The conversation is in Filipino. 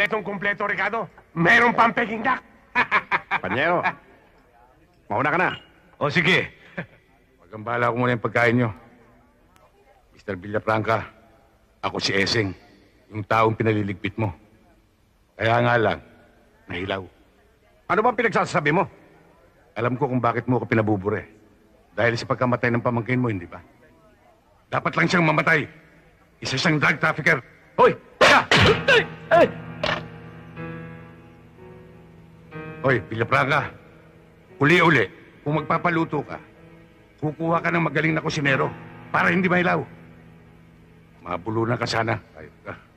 Kompletong kompleto, Ricardo. Meron pang peking duck. Panyero, mauna ka na. O, oh, sige. Magambala ko muna yung pagkain nyo. Mr. Villafranca, ako si Esing, yung taong pinaliligpit mo. Kaya nga lang, nahilaw. Ano ah, bang pinagsasabi mo? Alam ko kung bakit mo ako pinabubure. Dahil sa pagkamatay ng pamangkin mo, hindi ba? Dapat lang siyang mamatay. Isa siyang drug trafficker. Hoy! Teka! Ay! Ay! Hoy, Villapranga, uli-uli, kung magpapaluto ka, kukuha ka ng magaling na kusinero para hindi mailaw. Mabulunan ka sana. Ayok ka.